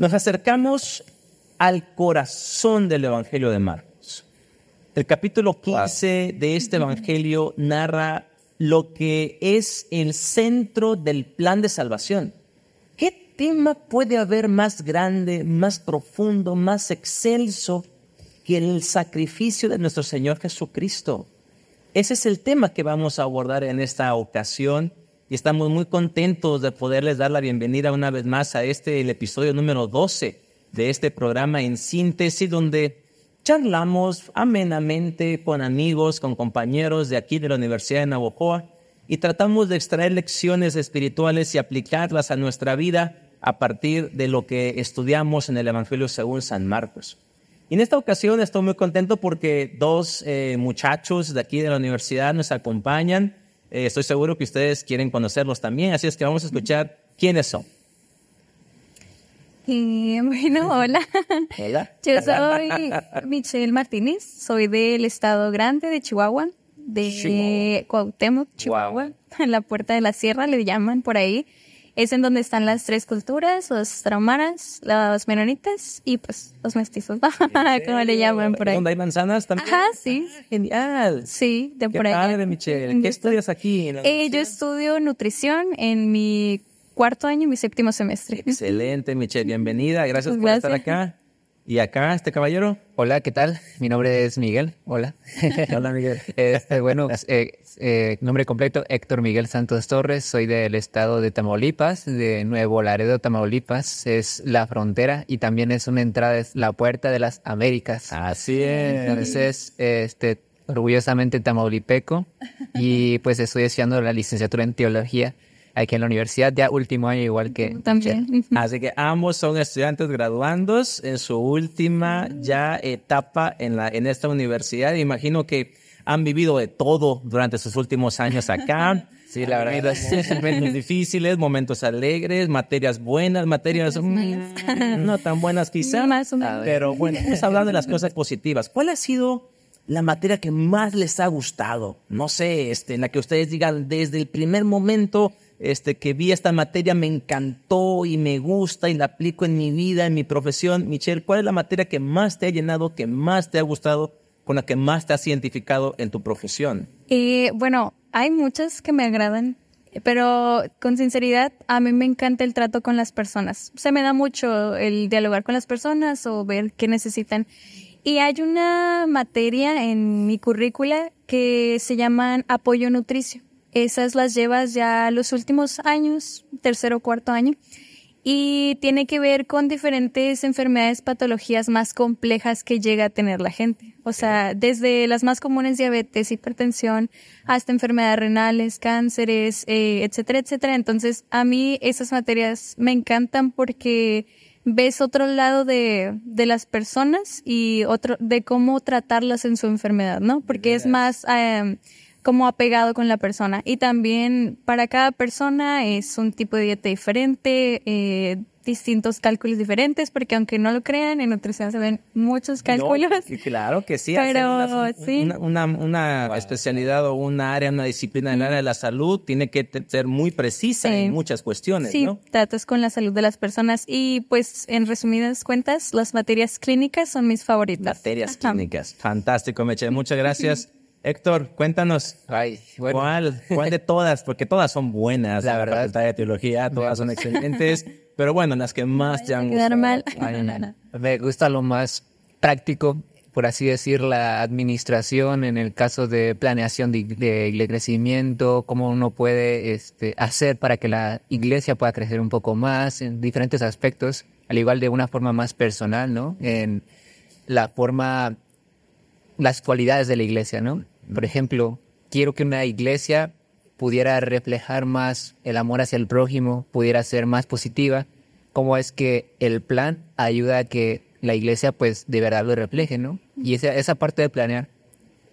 Nos acercamos al corazón del Evangelio de Marcos. El capítulo 15 de este Evangelio narra lo que es el centro del plan de salvación. ¿Qué tema puede haber más grande, más profundo, más excelso que el sacrificio de nuestro Señor Jesucristo? Ese es el tema que vamos a abordar en esta ocasión y estamos muy contentos de poderles dar la bienvenida una vez más a este, el episodio número 12 de este programa en síntesis, donde charlamos amenamente con amigos, con compañeros de aquí de la Universidad de Navajoa y tratamos de extraer lecciones espirituales y aplicarlas a nuestra vida a partir de lo que estudiamos en el Evangelio según San Marcos. Y en esta ocasión estoy muy contento porque dos eh, muchachos de aquí de la universidad nos acompañan. Eh, estoy seguro que ustedes quieren conocerlos también, así es que vamos a escuchar quiénes son. Eh, bueno, hola. Yo soy Michelle Martínez, soy del estado grande de Chihuahua, de Cuauhtémoc, Chihuahua, en la puerta de la sierra le llaman por ahí es en donde están las tres culturas, los traumanas, las menonitas y pues los mestizos, como le llaman por ahí. ¿Donde hay manzanas también? Ajá, sí. Ah, genial. Sí, de por ahí. Michelle. ¿Qué estudias aquí? Eh, yo estudio nutrición en mi cuarto año mi séptimo semestre. Excelente, Michelle. Bienvenida. Gracias. Pues por estar acá. Y acá, este caballero. Hola, ¿qué tal? Mi nombre es Miguel. Hola. Hola, Miguel. Este, bueno, pues, eh, eh, nombre completo, Héctor Miguel Santos Torres. Soy del estado de Tamaulipas, de Nuevo Laredo, Tamaulipas. Es la frontera y también es una entrada, es la puerta de las Américas. Así es. Entonces, este, orgullosamente tamaulipeco. Y pues estoy estudiando la licenciatura en teología aquí en la universidad, ya último año igual que... También. Así que ambos son estudiantes graduandos en su última ya etapa en, la, en esta universidad. Imagino que han vivido de todo durante sus últimos años acá. Sí, la verdad. Momentos, difíciles, momentos alegres, materias buenas, materias mm, no tan buenas quizás. Pero bueno, estamos hablando de las cosas positivas. ¿Cuál ha sido la materia que más les ha gustado? No sé, este, en la que ustedes digan, desde el primer momento este, que vi esta materia, me encantó y me gusta y la aplico en mi vida, en mi profesión. Michelle, ¿cuál es la materia que más te ha llenado, que más te ha gustado, con la que más te has identificado en tu profesión? Y eh, bueno, hay muchas que me agradan, pero con sinceridad, a mí me encanta el trato con las personas. Se me da mucho el dialogar con las personas o ver qué necesitan. Y hay una materia en mi currícula que se llama apoyo nutricio. Esas las llevas ya los últimos años, tercero o cuarto año, y tiene que ver con diferentes enfermedades, patologías más complejas que llega a tener la gente. O sea, desde las más comunes, diabetes, hipertensión, hasta enfermedades renales, cánceres, eh, etcétera, etcétera. Entonces, a mí esas materias me encantan porque ves otro lado de, las personas y otro de cómo tratarlas en su enfermedad, ¿no? Porque es más, em, como apegado con la persona. Y también para cada persona es un tipo de dieta diferente, eh, distintos cálculos diferentes, porque aunque no lo crean, en nutrición se ven muchos cálculos. claro que sí. Pero una, Una, especialidad o una área, una disciplina en el área de la salud tiene que ser muy precisa en muchas cuestiones. Sí, con la salud de las personas y pues en resumidas cuentas, las materias clínicas son mis favoritas. Materias clínicas, fantástico, Meche. Muchas gracias. Héctor, cuéntanos. ¿Cuál? de todas? Porque todas son buenas. La verdad. La facultad de teología, todas son excelentes. pero bueno, las que más te han Me gusta lo más práctico, por así decir, la administración en el caso de planeación de, crecimiento, cómo uno puede este, hacer para que la iglesia pueda crecer un poco más en diferentes aspectos, al igual de una forma más personal, ¿no? En la forma las cualidades de la iglesia, ¿no? Por ejemplo, quiero que una iglesia pudiera reflejar más el amor hacia el prójimo, pudiera ser más positiva. ¿Cómo es que el plan ayuda a que la iglesia pues de verdad lo refleje, ¿no? Y esa, esa parte de planear,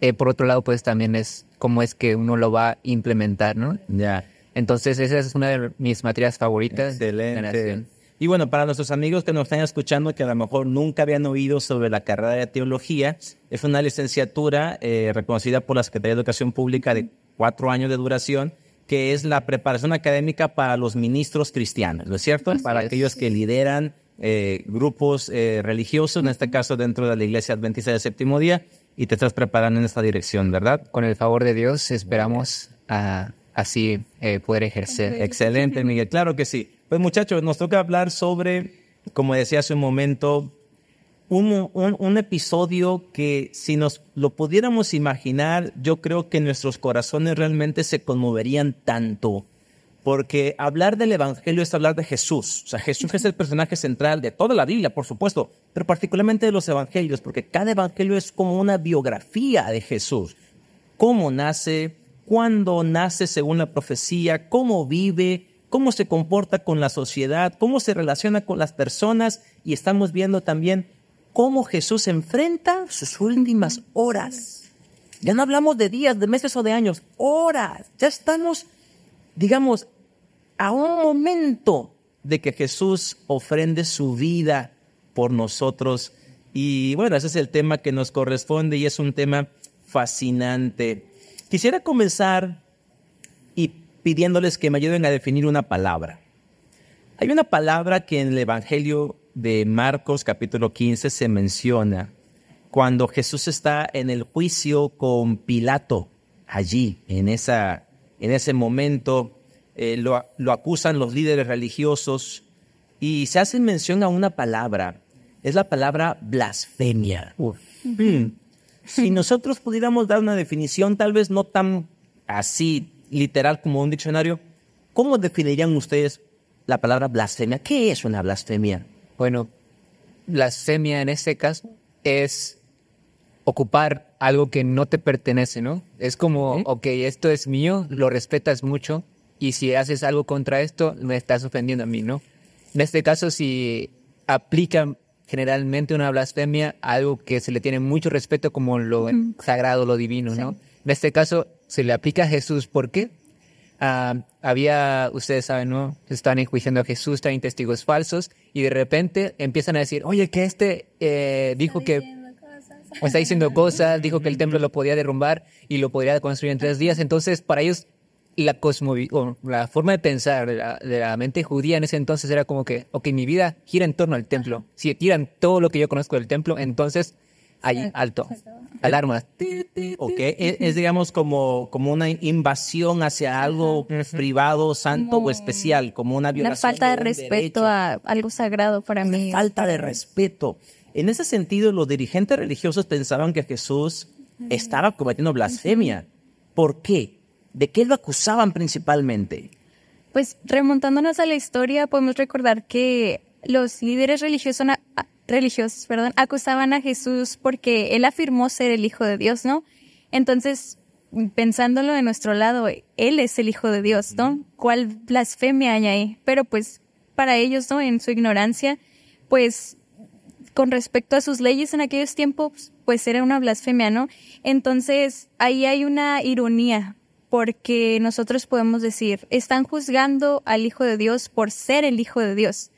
eh, por otro lado pues también es cómo es que uno lo va a implementar, ¿no? Ya. Entonces esa es una de mis materias favoritas. Excelente. Y bueno, para nuestros amigos que nos están escuchando, que a lo mejor nunca habían oído sobre la carrera de teología, es una licenciatura eh, reconocida por la Secretaría de Educación Pública de cuatro años de duración, que es la preparación académica para los ministros cristianos, ¿no es cierto? para aquellos que lideran eh, grupos eh, religiosos, en este caso dentro de la Iglesia Adventista del Séptimo Día, y te estás preparando en esta dirección, ¿verdad? Con el favor de Dios, esperamos así poder ejercer. Excelente, Miguel, claro que sí. Pues muchachos, nos toca hablar sobre, como decía hace un momento, un, episodio que si nos lo pudiéramos imaginar, yo creo que nuestros corazones realmente se conmoverían tanto. Porque hablar del Evangelio es hablar de Jesús. O sea, Jesús es el personaje central de toda la Biblia, por supuesto, pero particularmente de los Evangelios, porque cada Evangelio es como una biografía de Jesús. Cómo nace, cuándo nace según la profecía, cómo vive, cómo se comporta con la sociedad, cómo se relaciona con las personas y estamos viendo también cómo Jesús enfrenta sus últimas horas. Ya no hablamos de días, de meses o de años, horas. Ya estamos, digamos, a un momento de que Jesús ofrende su vida por nosotros. Y bueno, ese es el tema que nos corresponde y es un tema fascinante. Quisiera comenzar y pidiéndoles que me ayuden a definir una palabra. Hay una palabra que en el Evangelio de Marcos capítulo 15 se menciona cuando Jesús está en el juicio con Pilato, allí, en, esa, en ese momento, eh, lo, acusan los líderes religiosos y se hace mención a una palabra, es la palabra blasfemia. Mm. Si nosotros pudiéramos dar una definición tal vez no tan así literal como un diccionario, ¿cómo definirían ustedes la palabra blasfemia? ¿Qué es una blasfemia? Bueno, blasfemia en este caso es ocupar algo que no te pertenece, ¿no? Es como, ok, esto es mío, lo respetas mucho y si haces algo contra esto, me estás ofendiendo a mí, ¿no? En este caso, si ...aplica generalmente una blasfemia a algo que se le tiene mucho respeto como lo sagrado, lo divino, ¿no? En este caso, se le aplica a Jesús. ¿Por qué? Ah, había, ustedes saben, ¿no? Están enjuiciando a Jesús, están testigos falsos, y de repente empiezan a decir, oye, que este eh, dijo que... Está diciendo cosas, dijo que el templo lo podía derrumbar y lo podría construir en tres días. Entonces, para ellos, la, la forma de pensar de la, de la, mente judía en ese entonces era como que, ok, mi vida gira en torno al templo. Si tiran todo lo que yo conozco del templo, entonces ahí alto. Alarma. Eh, es, digamos como, como una invasión hacia algo privado, santo o especial, como una violación. Una falta de, respeto a algo sagrado para mí. Falta de respeto. En ese sentido, los dirigentes religiosos pensaban que Jesús estaba cometiendo blasfemia. ¿Por qué? ¿De qué lo acusaban principalmente? Pues remontándonos a la historia, podemos recordar que los líderes religiosos religiosos, perdón, acusaban a Jesús porque él afirmó ser el Hijo de Dios, ¿no? Entonces, pensándolo de nuestro lado, él es el Hijo de Dios, ¿no? ¿Cuál blasfemia hay ahí? Pero pues para ellos, ¿no? En su ignorancia, pues con respecto a sus leyes en aquellos tiempos, pues era una blasfemia, ¿no? Entonces, ahí hay una ironía, porque nosotros podemos decir, están juzgando al Hijo de Dios por ser el Hijo de Dios.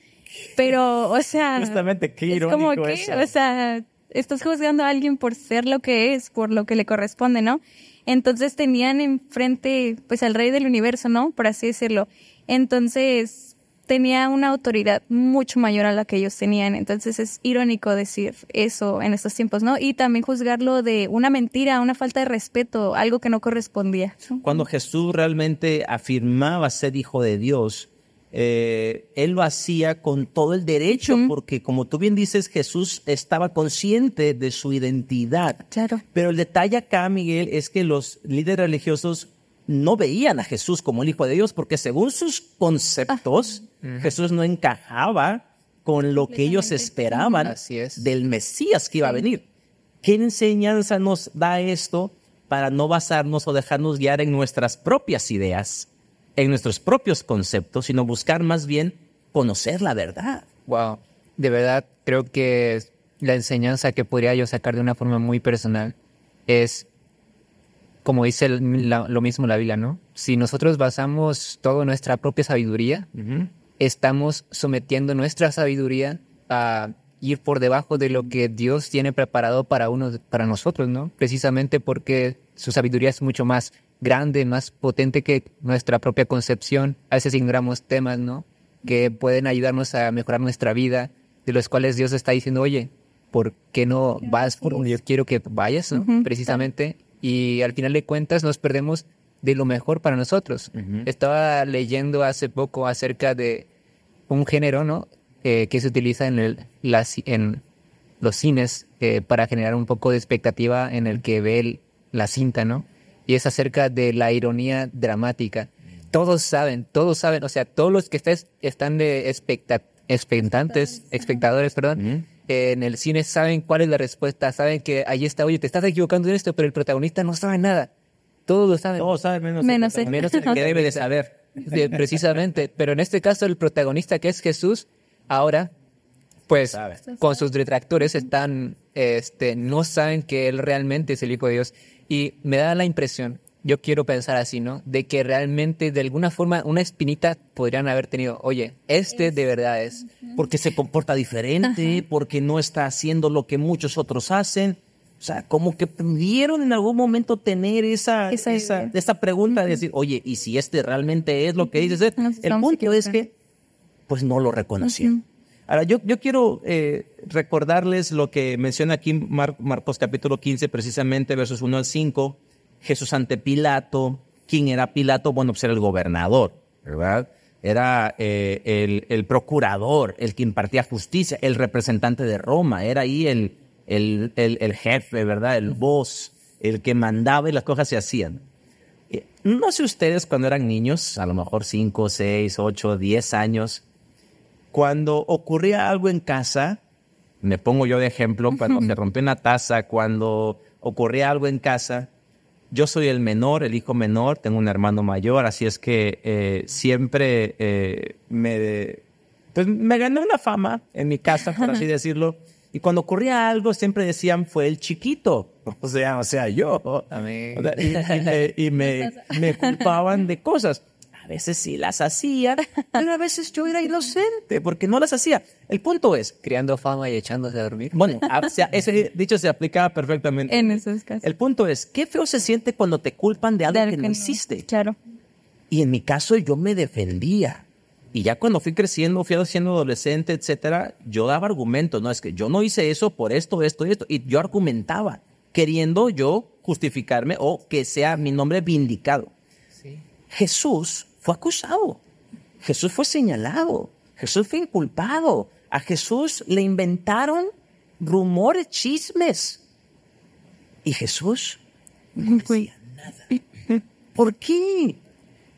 Pero, o sea. Justamente, es como que, o sea, estás juzgando a alguien por ser lo que es, por lo que le corresponde, ¿no? Entonces tenían enfrente, pues, al rey del universo, ¿no? Por así decirlo. Entonces, tenía una autoridad mucho mayor a la que ellos tenían. Entonces es irónico decir eso en estos tiempos, ¿no? Y también juzgarlo de una mentira, una falta de respeto, algo que no correspondía. Cuando Jesús realmente afirmaba ser hijo de Dios, eh, él lo hacía con todo el derecho, porque como tú bien dices, Jesús estaba consciente de su identidad. Claro. Pero el detalle acá, Miguel, es que los líderes religiosos no veían a Jesús como el Hijo de Dios, porque según sus conceptos, Jesús no encajaba con lo que ellos esperaban del Mesías que iba a venir. ¿Qué enseñanza nos da esto para no basarnos o dejarnos guiar en nuestras propias ideas? en nuestros propios conceptos, sino buscar más bien conocer la verdad. Wow, de verdad creo que la enseñanza que podría yo sacar de una forma muy personal es, como dice lo mismo la Biblia, ¿no? Si nosotros basamos toda nuestra propia sabiduría, estamos sometiendo nuestra sabiduría a ir por debajo de lo que Dios tiene preparado para uno, para nosotros, ¿no? Precisamente porque su sabiduría es mucho más grande, más potente que nuestra propia concepción. A veces ignoramos temas, ¿no? Que pueden ayudarnos a mejorar nuestra vida, de los cuales Dios está diciendo, oye, ¿por qué no vas por donde yo quiero que vayas, ¿no? precisamente? Y al final de cuentas nos perdemos de lo mejor para nosotros. Estaba leyendo hace poco acerca de un género, ¿no? que se utiliza en, el, en los cines eh, para generar un poco de expectativa en el que ve la cinta, ¿no? y es acerca de la ironía dramática. Todos saben, todos saben, o sea, todos los que están de espectadores, perdón, en el cine saben cuál es la respuesta, saben que ahí está, oye, te estás equivocando en esto, pero el protagonista no sabe nada. Todos lo saben. Todos saben menos, menos el, que debe de saber, precisamente. Pero en este caso, el protagonista que es Jesús, ahora pues con sus detractores están, este, no saben que él realmente es el Hijo de Dios. Y me da la impresión, yo quiero pensar así, ¿no? De que realmente de alguna forma una espinita podrían haber tenido, oye, este de verdad es. Porque se comporta diferente, porque no está haciendo lo que muchos otros hacen. O sea, como que pudieron en algún momento tener esa, esa, pregunta de decir, oye, ¿y si este realmente es lo que dices? El punto es que, pues no lo reconocieron. Ahora, yo, quiero eh, recordarles lo que menciona aquí Marcos capítulo 15, precisamente versos 1 al 5, Jesús ante Pilato. ¿Quién era Pilato? Bueno, pues era el gobernador, ¿verdad? Era eh, el, procurador, el que impartía justicia, el representante de Roma, era ahí el, el, el jefe, ¿verdad? El voz, el que mandaba y las cosas se hacían. Eh, no sé ustedes cuando eran niños, a lo mejor 5, 6, 8, 10 años, cuando ocurría algo en casa, me pongo yo de ejemplo, cuando me rompí una taza, cuando ocurría algo en casa, yo soy el menor, el hijo menor, tengo un hermano mayor, así es que eh, siempre eh, me, pues, me gané una fama en mi casa, por así decirlo. Y cuando ocurría algo, siempre decían, fue el chiquito. O sea, o sea, yo. y, me culpaban de cosas. A veces sí las hacía, pero a veces yo era inocente porque no las hacía. El punto es... Creando fama y echándose a dormir. Bueno, ah, ese dicho se aplicaba perfectamente. En esos casos. El punto es, qué feo se siente cuando te culpan de algo que, no, hiciste. Claro. Y en mi caso yo me defendía. Y ya cuando fui creciendo, fui siendo adolescente, etcétera, yo daba argumentos, no es que yo no hice eso por esto, esto y esto, y yo argumentaba, queriendo yo justificarme o que sea mi nombre vindicado. Jesús acusado, Jesús fue señalado, Jesús fue inculpado, a Jesús le inventaron rumores, chismes. Y Jesús no decía nada. ¿Por qué?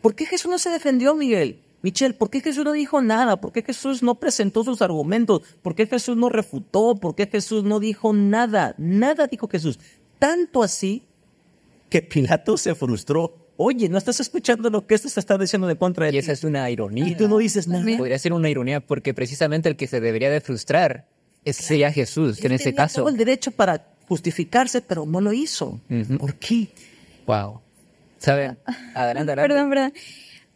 ¿Por qué Jesús no se defendió, Miguel? Michelle, ¿por qué Jesús no dijo nada? ¿Por qué Jesús no presentó sus argumentos? ¿Por qué Jesús no refutó? ¿Por qué Jesús no dijo nada? Nada dijo Jesús. Tanto así que Pilato se frustró oye, ¿no estás escuchando lo que esto se está diciendo de contra de Y esa es una ironía. Y tú no dices nada. Podría ser una ironía porque precisamente el que se debería de frustrar es, sería Jesús, en ese caso... Todo el derecho para justificarse, pero no lo hizo. ¿Por qué? Wow. ¿Saben? Ah, adelante, adelante. Perdón, perdón.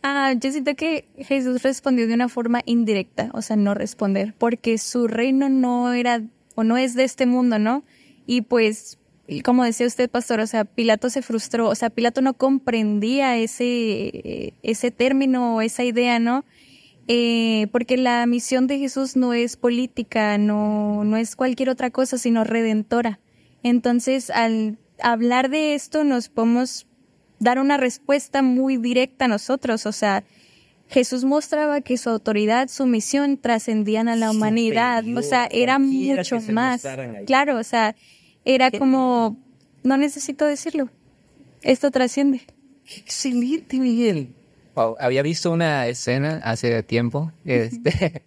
Ah, yo siento que Jesús respondió de una forma indirecta, o sea, no responder, porque su reino no era o no es de este mundo, ¿no? Y pues como decía usted, pastor, o sea, Pilato se frustró, o sea, Pilato no comprendía ese, ese término, esa idea, ¿no? Eh, porque la misión de Jesús no es política, no, no es cualquier otra cosa, sino redentora. Entonces, al hablar de esto, nos podemos dar una respuesta muy directa a nosotros, o sea, Jesús mostraba que su autoridad, su misión trascendían a la humanidad, o sea, era mucho más. Claro, o sea, era como, no necesito decirlo, esto trasciende. Excelente, Miguel. había visto una escena hace tiempo. Este,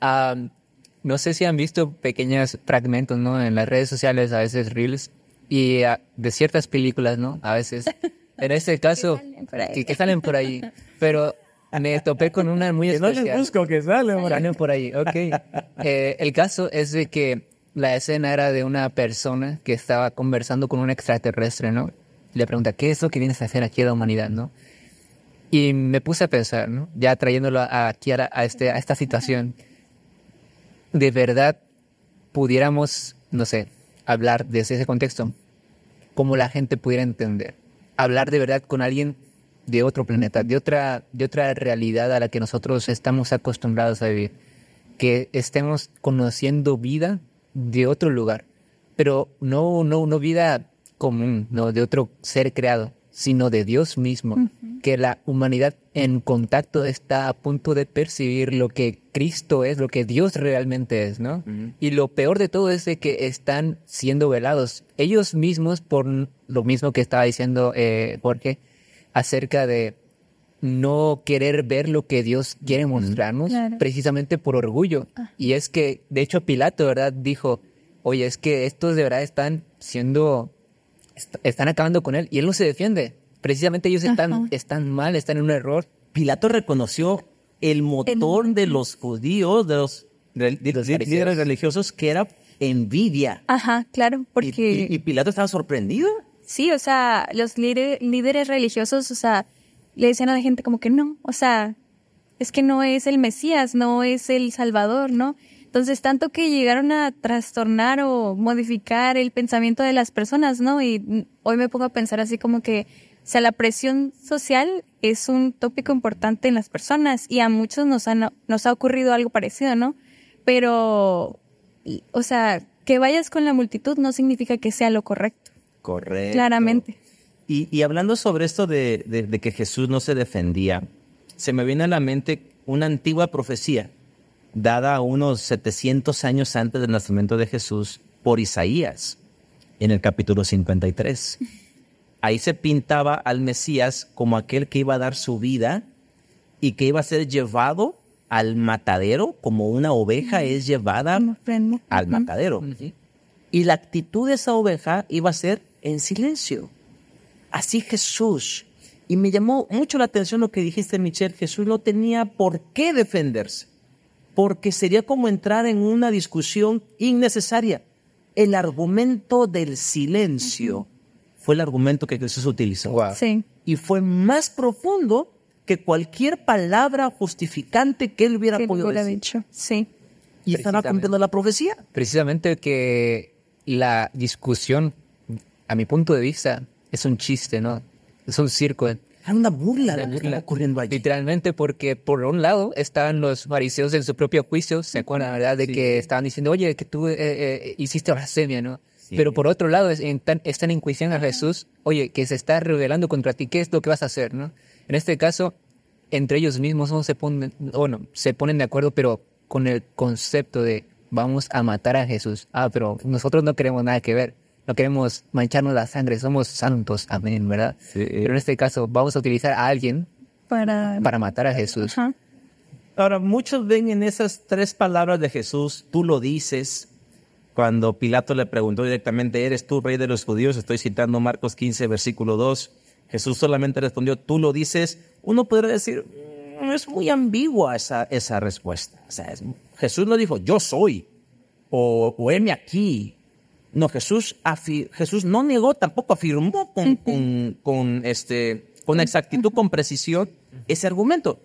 no sé si han visto pequeños fragmentos, ¿no? En las redes sociales, a veces reels, y ah, de ciertas películas, ¿no? A veces. En este caso, que, salen por ahí. Pero me topé con una muy especial. no les busco que salen por ahí. Eh, el caso es de que la escena era de una persona que estaba conversando con un extraterrestre, ¿no? le pregunta, ¿qué es lo que vienes a hacer aquí a la humanidad, no? Y me puse a pensar, ¿no? Ya trayéndolo aquí a, este, a esta situación, de verdad pudiéramos, no sé, hablar desde ese contexto, Como la gente pudiera entender. Hablar de verdad con alguien de otro planeta, de otra, de otra realidad a la que nosotros estamos acostumbrados a vivir. Que estemos conociendo vida de otro lugar, pero no, no, vida común, no de otro ser creado, sino de Dios mismo, que la humanidad en contacto está a punto de percibir lo que Cristo es, lo que Dios realmente es, ¿no? Y lo peor de todo es de que están siendo velados ellos mismos por lo mismo que estaba diciendo eh, Jorge acerca de no querer ver lo que Dios quiere mostrarnos precisamente por orgullo. Ah. Y es que, de hecho, Pilato, ¿verdad? Dijo, oye, es que estos de verdad están siendo, están acabando con él. Y él no se defiende. Precisamente ellos están, mal, están en un error. Pilato reconoció el motor de los judíos, de los, líderes religiosos, que era envidia. Ajá, claro, porque... y Pilato estaba sorprendido. Sí, o sea, los líderes religiosos, o sea, le decían a la gente como que no, o sea, es que no es el Mesías, no es el Salvador, ¿no? Entonces, tanto que llegaron a trastornar o modificar el pensamiento de las personas, ¿no? Y hoy me pongo a pensar así como que, o sea, la presión social es un tópico importante en las personas y a muchos nos, nos ha ocurrido algo parecido, ¿no? Pero, o sea, que vayas con la multitud no significa que sea lo correcto. Correcto. Claramente. Y, hablando sobre esto de, de, que Jesús no se defendía, se me viene a la mente una antigua profecía dada unos 700 años antes del nacimiento de Jesús por Isaías, en el capítulo 53. Ahí se pintaba al Mesías como aquel que iba a dar su vida y que iba a ser llevado al matadero, como una oveja es llevada al matadero. Y la actitud de esa oveja iba a ser en silencio. Así Jesús. Y me llamó mucho la atención lo que dijiste, Michelle. Jesús no tenía por qué defenderse, porque sería como entrar en una discusión innecesaria. El argumento del silencio fue el argumento que Jesús utilizó. Y fue más profundo que cualquier palabra justificante que él hubiera podido decir. Sí. Y estará cumpliendo la profecía. Precisamente que la discusión, a mi punto de vista, es un chiste, ¿no? Es un circo. Es una burla lo ocurriendo allí. Literalmente, porque por un lado estaban los fariseos en su propio juicio, ¿se acuerdan, verdad? De que estaban diciendo, oye, que tú eh, eh, hiciste blasfemia, ¿no? Pero por otro lado, están, en juicio a Jesús, oye, que se está revelando contra ti, ¿qué es lo que vas a hacer, no? En este caso, entre ellos mismos no se ponen, bueno, se ponen de acuerdo, pero con el concepto de vamos a matar a Jesús. Ah, pero nosotros no queremos nada que ver no queremos mancharnos la sangre, somos santos, amén, ¿verdad? Pero en este caso vamos a utilizar a alguien para, para matar a Jesús. Ahora, muchos ven en esas tres palabras de Jesús, tú lo dices, cuando Pilato le preguntó directamente, ¿eres tú rey de los judíos? Estoy citando Marcos 15, versículo 2. Jesús solamente respondió, tú lo dices. Uno podría decir, mm, es muy ambigua esa, esa respuesta. O sea, Jesús no dijo, yo soy, o, o heme aquí, no, Jesús, Jesús no negó, tampoco afirmó con, este, con exactitud, con precisión ese argumento.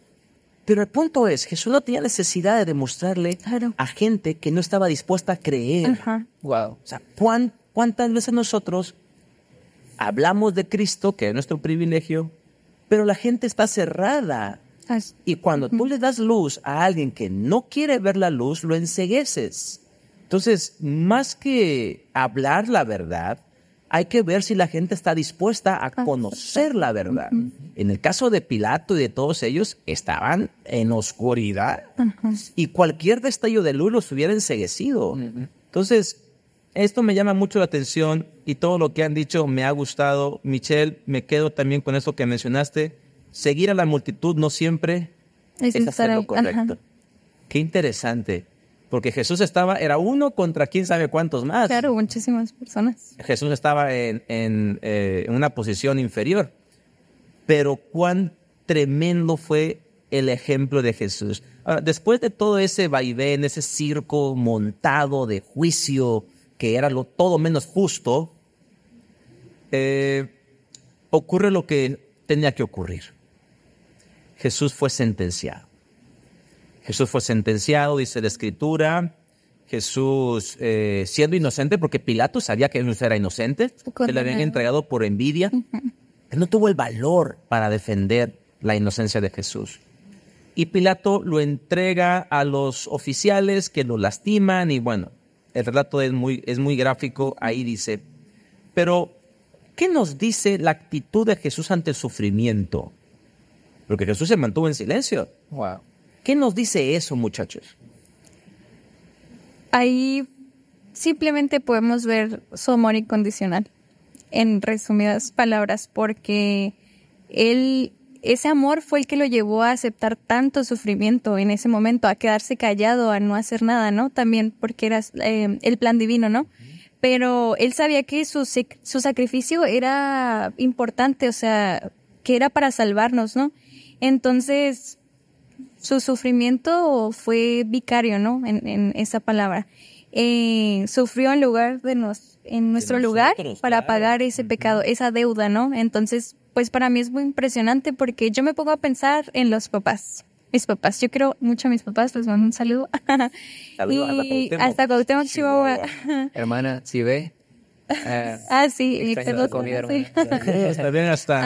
Pero el punto es, Jesús no tenía necesidad de demostrarle a gente que no estaba dispuesta a creer. Wow. O sea, ¿cuántas veces nosotros hablamos de Cristo, que es nuestro privilegio, pero la gente está cerrada? y cuando tú le das luz a alguien que no quiere ver la luz, lo ensegueces. Entonces, más que hablar la verdad, hay que ver si la gente está dispuesta a conocer la verdad. En el caso de Pilato y de todos ellos, estaban en oscuridad y cualquier destello de luz los hubiera enseguecido. Entonces, esto me llama mucho la atención y todo lo que han dicho me ha gustado. Michelle, me quedo también con eso que mencionaste. Seguir a la multitud no siempre es, es correcto. Qué interesante. Porque Jesús estaba, era uno contra quién sabe cuántos más. Claro, muchísimas personas. Jesús estaba en, eh, una posición inferior. Pero cuán tremendo fue el ejemplo de Jesús. Ah, después de todo ese vaivén, ese circo montado de juicio, que era lo todo menos justo, eh, ocurre lo que tenía que ocurrir. Jesús fue sentenciado. Jesús fue sentenciado, dice la escritura. Jesús eh, siendo inocente, porque Pilato sabía que Jesús era inocente, se le habían entregado por envidia. Él no tuvo el valor para defender la inocencia de Jesús. Y Pilato lo entrega a los oficiales que lo lastiman y bueno, el relato es muy, es muy gráfico, ahí dice. Pero, ¿qué nos dice la actitud de Jesús ante el sufrimiento? Porque Jesús se mantuvo en silencio. Wow. ¿Qué nos dice eso, muchachos? Ahí simplemente podemos ver su amor incondicional, en resumidas palabras, porque él, ese amor fue el que lo llevó a aceptar tanto sufrimiento en ese momento, a quedarse callado, a no hacer nada, ¿no? También porque era eh, el plan divino, ¿no? Pero él sabía que su sacrificio era importante, o sea, que era para salvarnos, ¿no? Entonces, su sufrimiento fue vicario, ¿no? En, esa palabra. Eh, sufrió en lugar de nos, en nuestro lugar para pagar ese pecado, esa deuda, ¿no? Entonces, pues para mí es muy impresionante porque yo me pongo a pensar en los papás. Mis papás, yo quiero mucho a mis papás, les mando un saludo. Saludos hasta Hermana, si ve, eh, ah, sí, mi También hasta ah.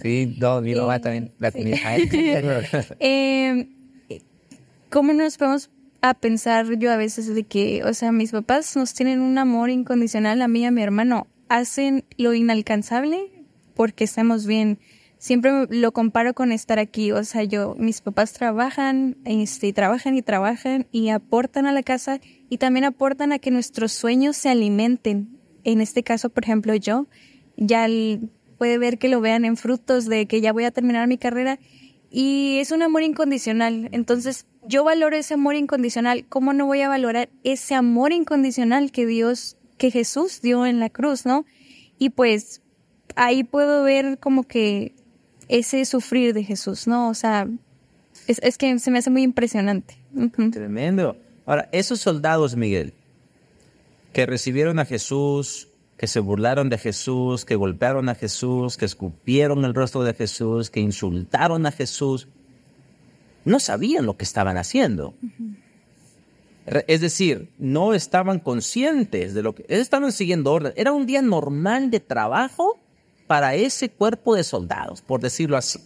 Sí, dos también la em, ¿Cómo nos podemos a pensar yo a veces de que, o sea, mis papás nos tienen un amor incondicional a mí y a mi hermano? Hacen lo inalcanzable porque estamos bien siempre lo comparo con estar aquí. O sea, yo, mis papás trabajan, este, trabajan y trabajan y aportan a la casa y también aportan a que nuestros sueños se alimenten. En este caso, por ejemplo, yo, ya puede ver que lo vean en frutos de que ya voy a terminar mi carrera y es un amor incondicional. Entonces, yo valoro ese amor incondicional. ¿Cómo no voy a valorar ese amor incondicional que Dios, que Jesús dio en la cruz, no? Y pues ahí puedo ver como que ese sufrir de Jesús, ¿no? O sea, es, que se me hace muy impresionante. Tremendo. Ahora, esos soldados, Miguel, que recibieron a Jesús, que se burlaron de Jesús, que golpearon a Jesús, que escupieron el rostro de Jesús, que insultaron a Jesús, no sabían lo que estaban haciendo. Es decir, no estaban conscientes de lo que... Estaban siguiendo orden. Era un día normal de trabajo para ese cuerpo de soldados, por decirlo así.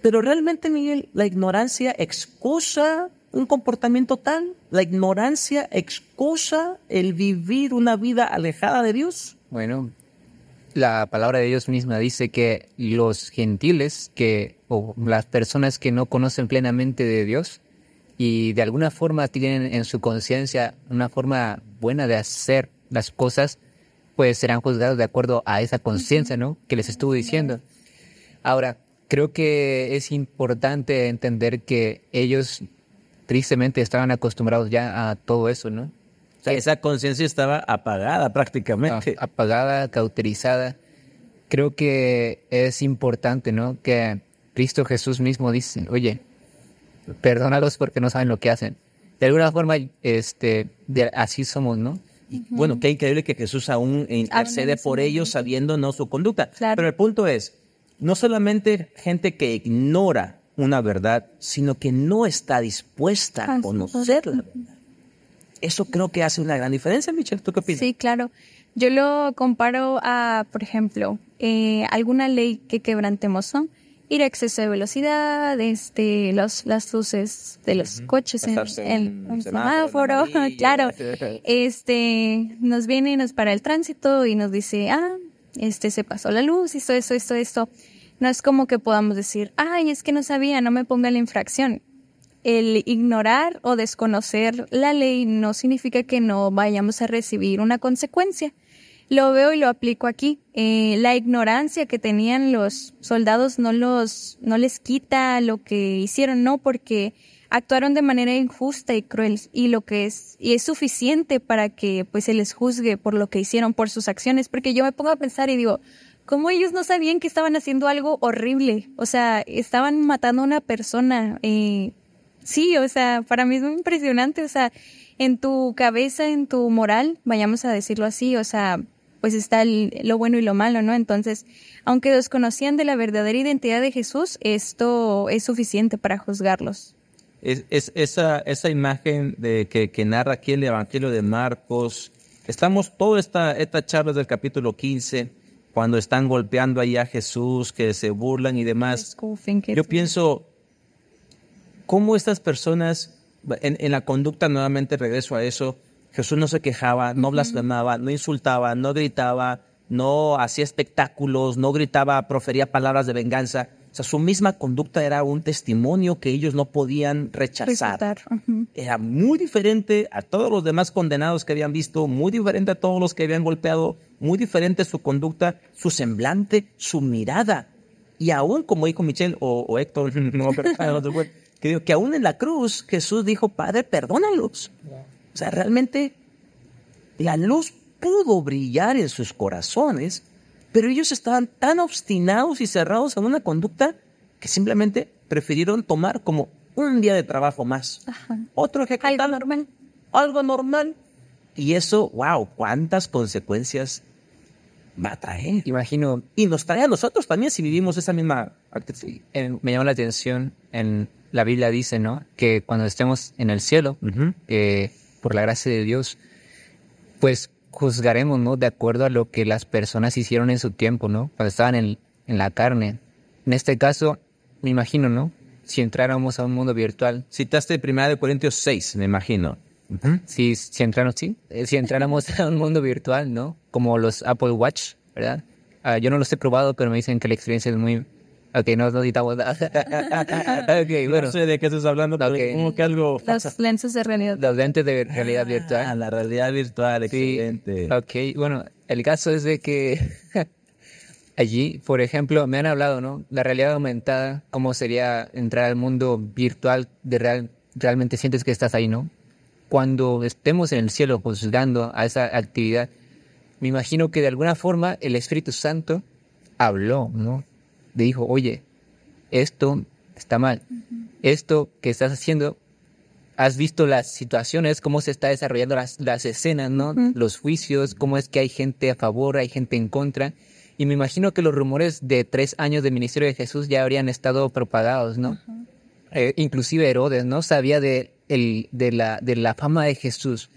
Pero realmente, Miguel, la ignorancia excusa un comportamiento tal, la ignorancia excusa el vivir una vida alejada de Dios. Bueno, la palabra de Dios misma dice que los gentiles que o las personas que no conocen plenamente de Dios y de alguna forma tienen en su conciencia una forma buena de hacer las cosas, pues serán juzgados de acuerdo a esa conciencia, ¿no? Que les estuvo diciendo. Ahora, creo que es importante entender que ellos tristemente estaban acostumbrados ya a todo eso, ¿no? O sea, esa conciencia estaba apagada prácticamente. Ah, apagada, cauterizada. Creo que es importante, ¿no? Que Cristo Jesús mismo dice, oye, perdónalos porque no saben lo que hacen. De alguna forma, este, de, así somos, ¿no? Bueno, qué increíble que Jesús aún intercede por ellos sabiendo no su conducta. Pero el punto es, no solamente gente que ignora una verdad, sino que no está dispuesta a conocerla. Eso creo que hace una gran diferencia, Michelle. ¿Tú qué opinas? Sí, claro. Yo lo comparo a, por ejemplo, eh, alguna ley que quebrantemos, ¿no? ir a exceso de velocidad, este, las luces de los coches en, el semáforo, claro. Este, nos viene y nos para el tránsito y nos dice, ah, este se pasó la luz, esto, esto, esto, esto. No es como que podamos decir, ay, es que no sabía, no me ponga la infracción. El ignorar o desconocer la ley no significa que no vayamos a recibir una consecuencia lo veo y lo aplico aquí. Eh, la ignorancia que tenían los soldados no los, no les quita lo que hicieron, no, porque actuaron de manera injusta y cruel y lo que es y es suficiente para que pues se les juzgue por lo que hicieron por sus acciones porque yo me pongo a pensar y digo cómo ellos no sabían que estaban haciendo algo horrible o sea estaban matando a una persona eh, sí o sea para mí es muy impresionante o sea en tu cabeza en tu moral vayamos a decirlo así o sea pues está lo bueno y lo malo, ¿no? Entonces, aunque desconocían de la verdadera identidad de Jesús, esto es suficiente para juzgarlos. Es, esa, esa, imagen de que, narra aquí el Evangelio de Marcos, estamos toda esta, charla del capítulo 15, cuando están golpeando ahí a Jesús, que se burlan y demás. Yo pienso, ¿cómo estas personas, en la conducta nuevamente regreso a eso, Jesús no se quejaba, no blasfemaba, no insultaba, no gritaba, no hacía espectáculos, no gritaba, profería palabras de venganza. O sea, su misma conducta era un testimonio que ellos no podían rechazar. Era muy diferente a todos los demás condenados que habían visto, muy diferente a todos los que habían golpeado, muy diferente su conducta, su semblante, su mirada. Y aún, como dijo Michelle o, Héctor, no, que, aún en la cruz Jesús dijo, Padre, perdónalos. O sea, realmente la luz pudo brillar en sus corazones, pero ellos estaban tan obstinados y cerrados a una conducta que simplemente prefirieron tomar como un día de trabajo más. Otro que Algo normal. Algo normal. Y eso, wow, cuántas consecuencias va a traer. Imagino. Y nos trae a nosotros también si vivimos esa misma actitud. me llama la atención, en la Biblia dice, ¿no? Que cuando estemos en el cielo, que por la gracia de Dios, pues juzgaremos, ¿no? De acuerdo a lo que las personas hicieron en su tiempo, ¿no? Cuando estaban en, la carne. En este caso, me imagino, ¿no? Si entráramos a un mundo virtual. Citaste de Corintios 6, me imagino. si, eh, si, entráramos, sí. si entráramos a un mundo virtual, ¿no? Como los Apple Watch, ¿verdad? Ah, yo no los he probado, pero me dicen que la experiencia es muy, Ok, no necesitamos nada. ok, No sé de qué estás hablando, pero como que algo... Los lentes de realidad. Los lentes de realidad ah, virtual. Ah, la realidad virtual, excelente. Ok, bueno, el caso es de que allí, por ejemplo, me han hablado, ¿no? La realidad aumentada, cómo sería entrar al mundo virtual de real, realmente sientes que estás ahí, ¿no? Cuando estemos en el cielo juzgando a esa actividad, me imagino que de alguna forma el Espíritu Santo habló, ¿no? Le dijo, oye, esto está mal, esto que estás haciendo, has visto las situaciones, cómo se está desarrollando las, escenas, ¿no? Los juicios, cómo es que hay gente a favor, hay gente en contra. Y me imagino que los rumores de tres años de ministerio de Jesús ya habrían estado propagados, ¿no? Eh, inclusive Herodes, ¿no? Sabía de, el, de, la, de la fama de Jesús.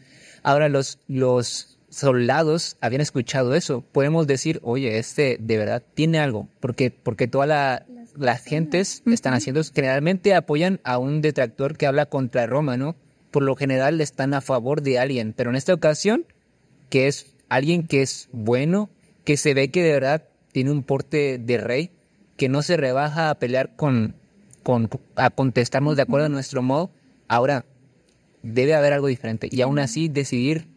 Ahora los, los soldados habían escuchado eso, podemos decir, oye, este de verdad tiene algo, porque, porque toda la, las gentes están haciendo, generalmente apoyan a un detractor que habla contra Roma, ¿no? Por lo general están a favor de alguien, pero en esta ocasión, que es alguien que es bueno, que se ve que de verdad tiene un porte de rey, que no se rebaja a pelear con, con a contestarnos de acuerdo a nuestro modo, ahora debe haber algo diferente y aún así decidir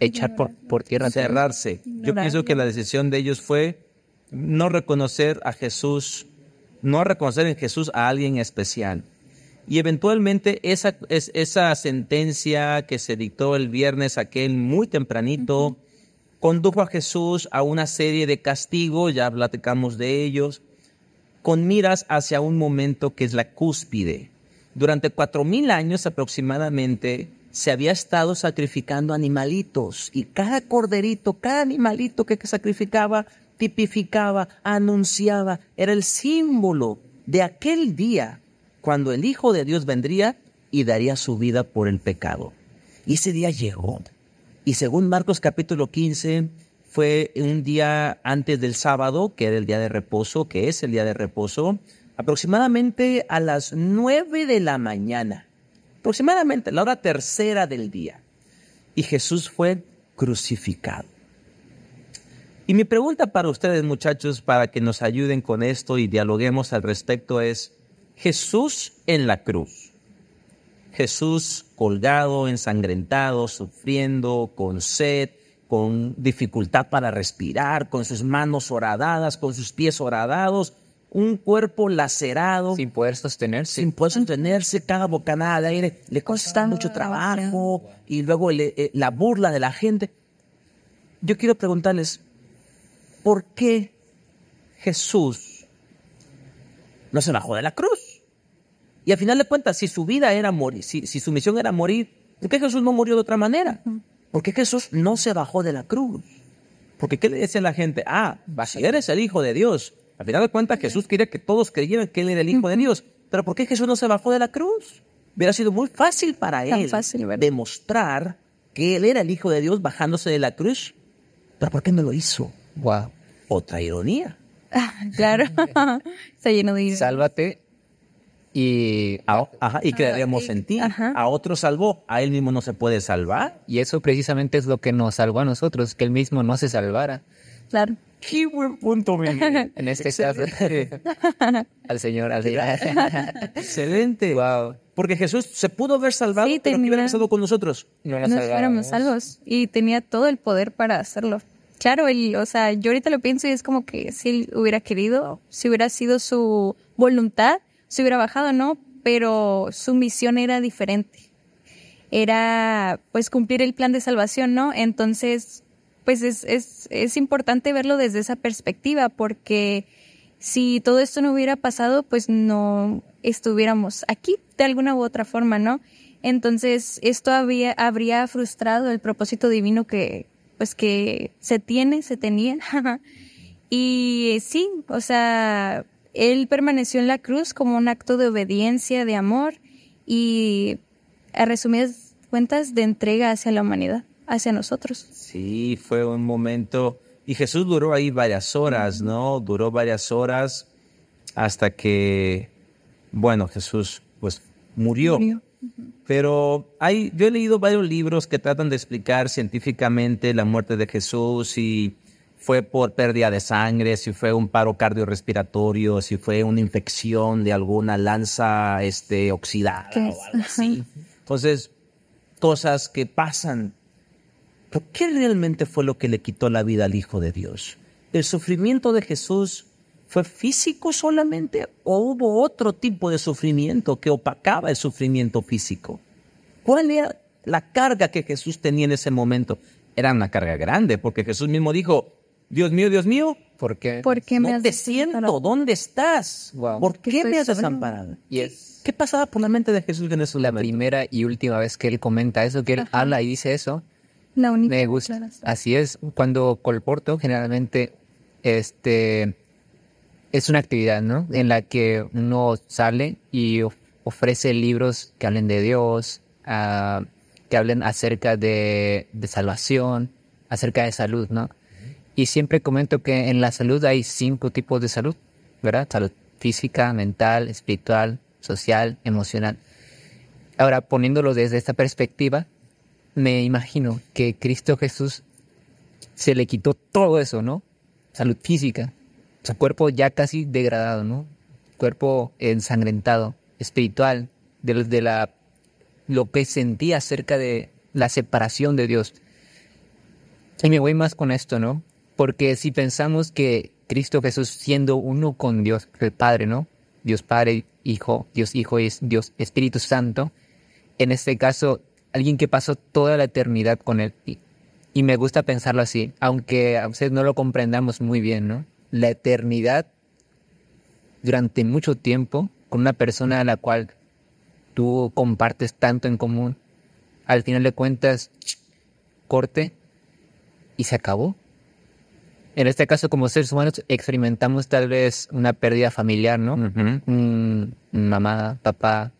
echar por, tierra. Cerrarse. Yo pienso que la decisión de ellos fue no reconocer a Jesús, no reconocer en Jesús a alguien especial. Y eventualmente esa, esa sentencia que se dictó el viernes aquel muy tempranito condujo a Jesús a una serie de castigos, ya platicamos de ellos, con miras hacia un momento que es la cúspide. Durante cuatro mil años aproximadamente, se había estado sacrificando animalitos y cada corderito, cada animalito que sacrificaba, tipificaba, anunciaba, era el símbolo de aquel día cuando el Hijo de Dios vendría y daría su vida por el pecado. Y ese día llegó. Y según Marcos capítulo 15, fue un día antes del sábado, que era el día de reposo, que es el día de reposo, aproximadamente a las nueve de la mañana aproximadamente la hora tercera del día. Y Jesús fue crucificado. Y mi pregunta para ustedes, muchachos, para que nos ayuden con esto y dialoguemos al respecto es, Jesús en la cruz. Jesús colgado, ensangrentado, sufriendo, con sed, con dificultad para respirar, con sus manos horadadas, con sus pies horadados, un cuerpo lacerado. Sin poder sostenerse. Sin poder sostenerse, cada bocanada de aire le cuesta mucho trabajo y luego eh, la burla de la gente. Yo quiero preguntarles, ¿por qué Jesús no se bajó de la cruz? Y al final de cuentas, si su vida era morir, si, si su misión era morir, ¿por qué Jesús no murió de otra manera? ¿Por qué Jesús no se bajó de la cruz? Porque ¿qué le dice la gente? Ah, si eres el Hijo de Dios, al final de cuentas, Jesús quería que todos creyeran que Él era el Hijo de Dios. Pero ¿por qué Jesús no se bajó de la cruz? Hubiera sido muy fácil para Él demostrar que Él era el Hijo de Dios bajándose de la cruz. Pero ¿por qué no lo hizo? Wow. Otra ironía. Ah, claro. Está lleno de ironía. Sálvate y, ajá, ah, y en ti. A otro salvó, a él mismo no se puede salvar. Y eso precisamente es lo que nos salvó a nosotros, que él mismo no se salvara. Claro. Qué buen punto, mi En este caso, al Señor, al Señor. Excelente. Wow. Porque Jesús se pudo haber salvado, sí, pero hubiera con nosotros? No, salvos. Y tenía todo el poder para hacerlo. Claro, él, o sea, yo ahorita lo pienso y es como que si él hubiera querido, si hubiera sido su voluntad, se hubiera bajado, ¿no? Pero su misión era diferente. Era, pues, cumplir el plan de salvación, ¿no? Entonces, pues es, es, importante verlo desde esa perspectiva, porque si todo esto no hubiera pasado, pues no estuviéramos aquí de alguna u otra forma, ¿no? Entonces, esto había, habría frustrado el propósito divino que, pues, que se tiene, se tenía. y sí, o sea, él permaneció en la cruz como un acto de obediencia, de amor y, a resumidas cuentas, de entrega hacia la humanidad hacia nosotros. Sí, fue un momento. Y Jesús duró ahí varias horas, ¿no? Duró varias horas hasta que, bueno, Jesús pues murió. Pero hay, yo he leído varios libros que tratan de explicar científicamente la muerte de Jesús, si fue por pérdida de sangre, si fue un paro cardiorrespiratorio, si fue una infección de alguna lanza este, oxidada Entonces, cosas que pasan ¿qué realmente fue lo que le quitó la vida al Hijo de Dios? ¿El sufrimiento de Jesús fue físico solamente o hubo otro tipo de sufrimiento que opacaba el sufrimiento físico? ¿Cuál era la carga que Jesús tenía en ese momento? Era una carga grande porque Jesús mismo dijo, Dios mío, Dios mío, ¿por qué? me desciendo? has siento? ¿Dónde estás? ¿Por qué, me has desamparado? ¿Qué pasaba por la mente de Jesús en es La primera y última vez que él comenta eso, que él habla y dice eso, me gusta. Así es, cuando colporto generalmente este, es una actividad ¿no? en la que uno sale y ofrece libros que hablen de Dios, ah, que hablen acerca de, de, salvación, acerca de salud, ¿no? Y siempre comento que en la salud hay cinco tipos de salud, ¿verdad? Salud física, mental, espiritual, social, emocional. Ahora, poniéndolo desde esta perspectiva, me imagino que Cristo Jesús se le quitó todo eso, ¿no? Salud física, su cuerpo ya casi degradado, ¿no? Cuerpo ensangrentado, espiritual, de, de la, lo que sentía acerca de la separación de Dios. Y me voy más con esto, ¿no? Porque si pensamos que Cristo Jesús siendo uno con Dios, el Padre, ¿no? Dios Padre, Hijo, Dios Hijo es Dios Espíritu Santo, en este caso alguien que pasó toda la eternidad con él. Y, me gusta pensarlo así, aunque a veces no lo comprendamos muy bien, ¿no? La eternidad durante mucho tiempo con una persona a la cual tú compartes tanto en común. Al final de cuentas, corte y se acabó. En este caso, como seres humanos, experimentamos tal vez una pérdida familiar, ¿no? Mm, mamá, papá,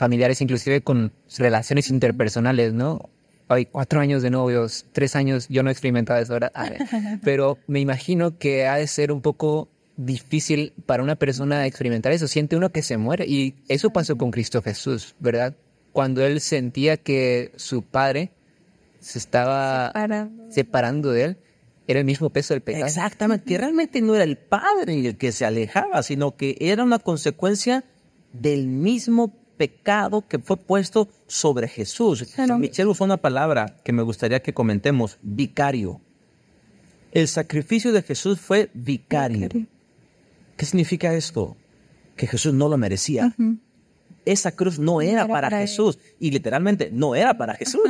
familiares, inclusive con relaciones interpersonales, ¿no? Hay cuatro años de novios, tres años, yo no he experimentado eso, pero me imagino que ha de ser un poco difícil para una persona experimentar eso. Siente uno que se muere. Y eso pasó con Cristo Jesús, ¿verdad? Cuando él sentía que su padre se estaba separando, de él, era el mismo peso del pecado. Exactamente, que realmente no era el padre el que se alejaba, sino que era una consecuencia del mismo pecado que fue puesto sobre Jesús. michel Michelle usó una palabra que me gustaría que comentemos, vicario. El sacrificio de Jesús fue vicario. ¿Qué significa esto? Que Jesús no lo merecía. Esa cruz no era, para, Jesús. Y literalmente, no era para Jesús.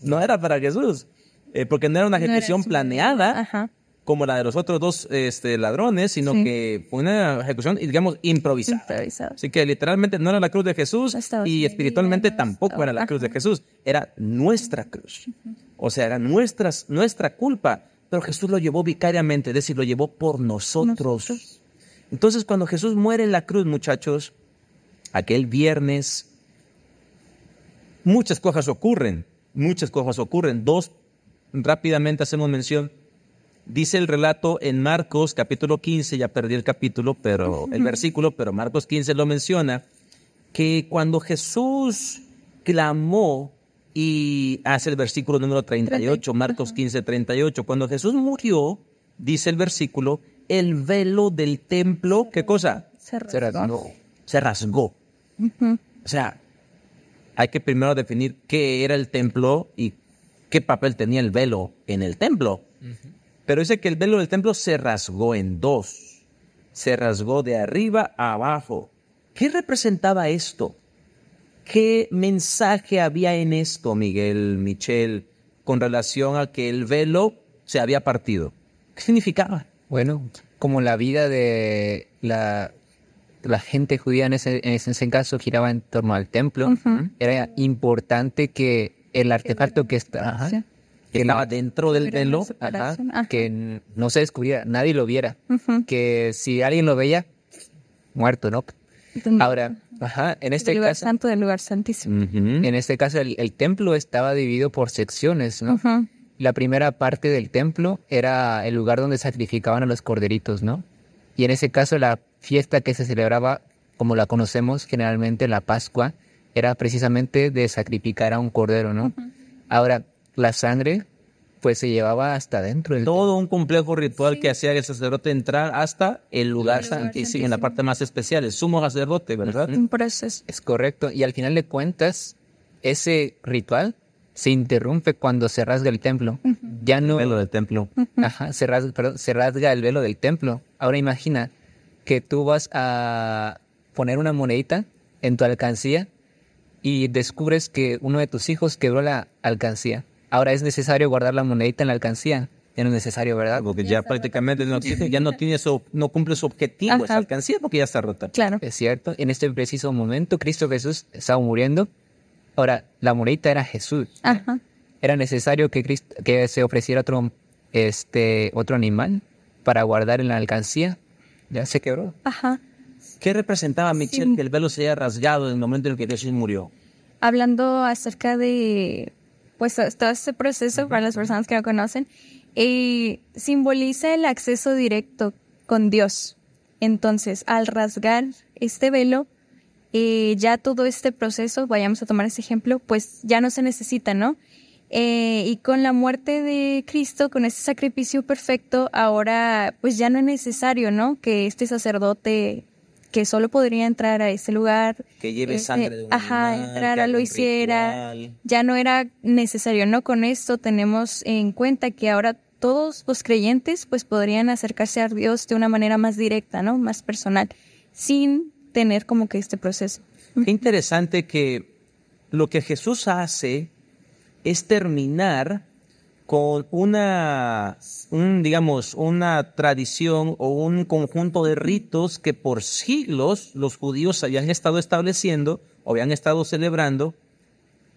No era para Jesús. Eh, porque no era una ejecución planeada, Ajá como la de los otros dos este, ladrones, sino que fue una ejecución, digamos, improvisada. Así que literalmente no era la cruz de Jesús y espiritualmente tampoco era la cruz de Jesús, era nuestra cruz. O sea, era nuestras, nuestra culpa, pero Jesús lo llevó vicariamente, es decir, lo llevó por nosotros. Entonces, cuando Jesús muere en la cruz, muchachos, aquel viernes, muchas cosas ocurren, muchas cosas ocurren. Dos, rápidamente hacemos mención Dice el relato en Marcos capítulo 15, ya perdí el capítulo, pero el versículo, pero Marcos 15 lo menciona, que cuando Jesús clamó y hace el versículo número 38, Marcos 15, 38, cuando Jesús murió, dice el versículo, el velo del templo, ¿qué cosa? Se rasgó. Se rasgó. O sea, hay que primero definir qué era el templo y qué papel tenía el velo en el templo. Pero dice que el velo del templo se rasgó en dos, se rasgó de arriba a abajo. ¿Qué representaba esto? ¿Qué mensaje había en esto, Miguel, Michel, con relación a que el velo se había partido? ¿Qué significaba? Bueno, como la vida de la, gente judía en ese, caso giraba en torno al templo, era importante que el artefacto que estaba, que estaba dentro del velo, que no se descubriera, nadie lo viera, que si alguien lo veía, muerto, ¿no? Ahora, en este lugar santo del lugar santísimo. En este caso, el, templo estaba dividido por secciones, ¿no? La primera parte del templo era el lugar donde sacrificaban a los corderitos, ¿no? Y en ese caso, la fiesta que se celebraba, como la conocemos generalmente, la Pascua, era precisamente de sacrificar a un cordero, ¿no? Ahora, la sangre pues se llevaba hasta dentro. Todo un complejo ritual que hacía el sacerdote entrar hasta el lugar, santísimo, en la parte más especial, el sumo sacerdote, ¿verdad? Es correcto. Y al final de cuentas, ese ritual se interrumpe cuando se rasga el templo. Ya no. El velo del templo. Ajá, se rasga, se rasga el velo del templo. Ahora imagina que tú vas a poner una monedita en tu alcancía y descubres que uno de tus hijos quebró la alcancía ahora es necesario guardar la monedita en la alcancía. Ya no es necesario, ¿verdad? Porque ya, prácticamente no ya no tiene su, no cumple su objetivo esa alcancía porque ya está rota. Claro. Es cierto. En este preciso momento, Cristo Jesús estaba muriendo. Ahora, la monedita era Jesús. Ajá. Era necesario que, que se ofreciera otro, este, otro animal para guardar en la alcancía. Ya se quebró. Ajá. ¿Qué representaba Michelle que el velo se haya rasgado en el momento en que Jesús murió? Hablando acerca de pues todo este proceso para las personas que lo conocen, y simboliza el acceso directo con Dios. Entonces, al rasgar este velo, eh, ya todo este proceso, vayamos a tomar ese ejemplo, pues ya no se necesita, ¿no? Eh, y con la muerte de Cristo, con ese sacrificio perfecto, ahora pues ya no es necesario, ¿no? Que este sacerdote que solo podría entrar a ese lugar. Que lleve eh, sangre de eh, un Ajá, a lo hiciera. Ya no era necesario, ¿no? Con esto tenemos en cuenta que ahora todos los creyentes pues podrían acercarse a Dios de una manera más directa, ¿no? Más personal, sin tener como que este proceso. Es interesante que lo que Jesús hace es terminar con una, digamos, una tradición o un conjunto de ritos que por siglos los judíos habían estado estableciendo o habían estado celebrando,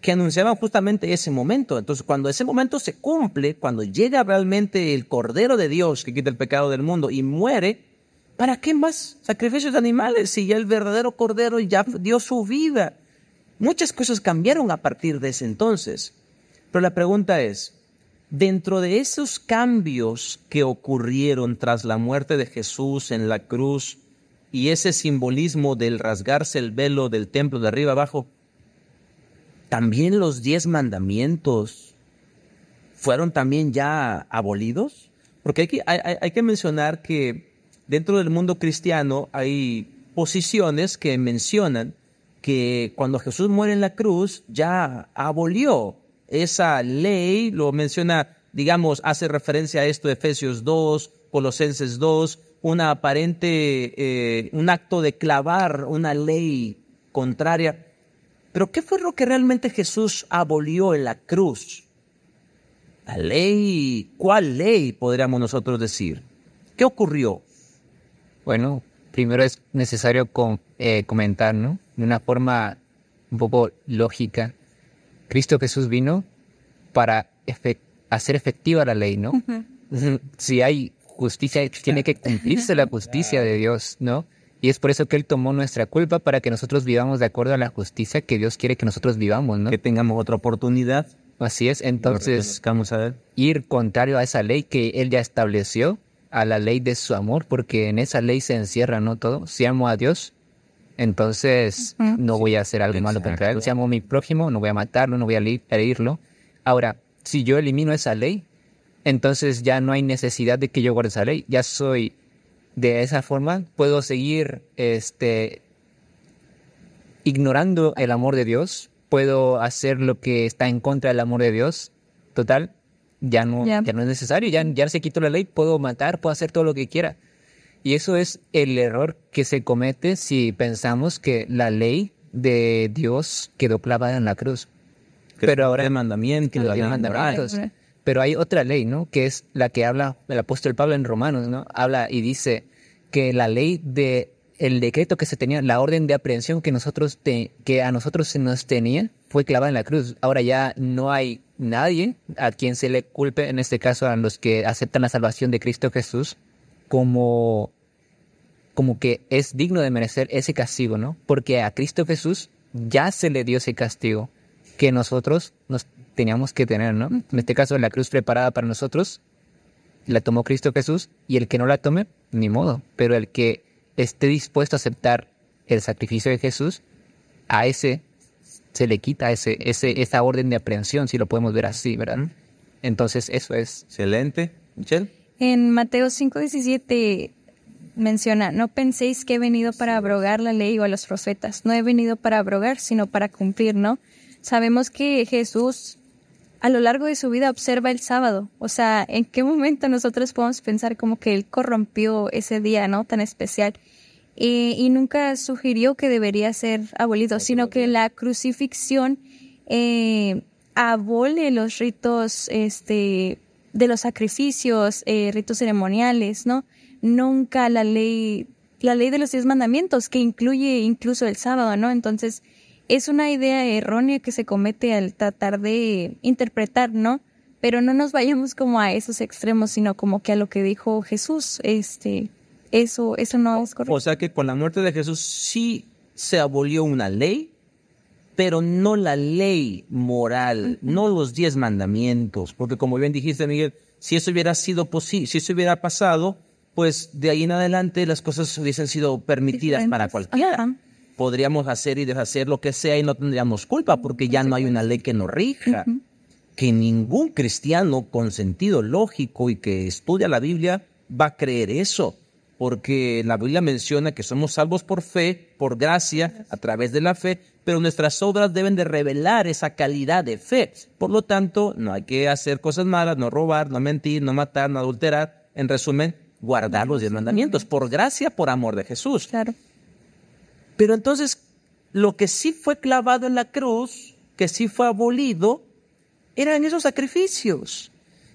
que anunciaban justamente ese momento. Entonces, cuando ese momento se cumple, cuando llega realmente el Cordero de Dios que quita el pecado del mundo y muere, ¿para qué más sacrificios de animales si ya el verdadero Cordero ya dio su vida? Muchas cosas cambiaron a partir de ese entonces. Pero la pregunta es, Dentro de esos cambios que ocurrieron tras la muerte de Jesús en la cruz y ese simbolismo del rasgarse el velo del templo de arriba abajo, también los diez mandamientos fueron también ya abolidos. Porque hay que, hay, que mencionar que dentro del mundo cristiano hay posiciones que mencionan que cuando Jesús muere en la cruz ya abolió esa ley, lo menciona, digamos, hace referencia a esto, Efesios 2, Colosenses 2, una aparente, eh, un acto de clavar una ley contraria. Pero ¿qué fue lo que realmente Jesús abolió en la cruz? La ley, ¿cuál ley podríamos nosotros decir? ¿Qué ocurrió? Bueno, primero es necesario eh, comentar, ¿no? De una forma un poco lógica, Cristo Jesús vino para hacer efectiva la ley, ¿no? Si hay justicia, tiene que cumplirse la justicia de Dios, ¿no? Y es por eso que Él tomó nuestra culpa para que nosotros vivamos de acuerdo a la justicia que Dios quiere que nosotros vivamos, ¿no? Que tengamos otra oportunidad. Así es, entonces vamos a ir contrario a esa ley que Él ya estableció, a la ley de su amor, porque en esa ley se encierra, ¿no? Todo. Si amo a Dios, entonces, no voy a hacer algo malo pero Si amo a mi prójimo, no voy a matarlo, no voy a herirlo. Ahora, si yo elimino esa ley, entonces ya no hay necesidad de que yo guarde esa ley. Ya soy de esa forma, puedo seguir este, ignorando el amor de Dios, puedo hacer lo que está en contra del amor de Dios. Total, ya no, ya no es necesario, ya, ya se quitó la ley, puedo matar, puedo hacer todo lo que quiera. Y eso es el error que se comete si pensamos que la ley de Dios quedó clavada en la cruz. pero ahora... mandamientos, ah, Pero hay otra ley, ¿no? Que es la que habla el apóstol Pablo en Romanos, ¿no? Habla y dice que la ley de el decreto que se tenía, la orden de aprehensión que nosotros que a nosotros se nos tenía fue clavada en la cruz. Ahora ya no hay nadie a quien se le culpe en este caso a los que aceptan la salvación de Cristo Jesús como, que es digno de merecer ese castigo, ¿no? Porque a Cristo Jesús ya se le dio ese castigo que nosotros nos teníamos que tener, ¿no? En este caso, la cruz preparada para nosotros la tomó Cristo Jesús y el que no la tome, ni modo. Pero el que esté dispuesto a aceptar el sacrificio de Jesús, a ese se le quita ese, esa orden de aprehensión, si lo podemos ver así, ¿verdad? Entonces, eso es. Excelente. Michelle. En Mateo 5:17 menciona, no penséis que he venido para abrogar la ley o a los profetas, no he venido para abrogar, sino para cumplir, ¿no? Sabemos que Jesús a lo largo de su vida observa el sábado, o sea, ¿en qué momento nosotros podemos pensar como que él corrompió ese día, ¿no? Tan especial. y nunca sugirió que debería ser abolido, sino que la crucifixión eh, abole los ritos este, de los sacrificios, eh, ritos ceremoniales, ¿no? Nunca la ley, la ley de los diez mandamientos, que incluye incluso el sábado, ¿no? Entonces, es una idea errónea que se comete al tratar de interpretar, ¿no? Pero no nos vayamos como a esos extremos, sino como que a lo que dijo Jesús, este, eso, eso no es correcto. O sea que con la muerte de Jesús sí se abolió una ley, pero no la ley moral, no los diez mandamientos, porque como bien dijiste, Miguel, si eso hubiera sido posible, si eso hubiera pasado, pues de ahí en adelante las cosas hubiesen sido permitidas para cualquiera. Podríamos hacer y deshacer lo que sea y no tendríamos culpa porque ya no hay una ley que nos rija. Que ningún cristiano con sentido lógico y que estudia la Biblia va a creer eso porque la Biblia menciona que somos salvos por fe, por gracia, a través de la fe, pero nuestras obras deben de revelar esa calidad de fe. Por lo tanto, no hay que hacer cosas malas, no robar, no mentir, no matar, no adulterar. En resumen, guardar los diez mandamientos por gracia, por amor de Jesús. Claro. Pero entonces, lo que sí fue clavado en la cruz, que sí fue abolido, eran esos sacrificios.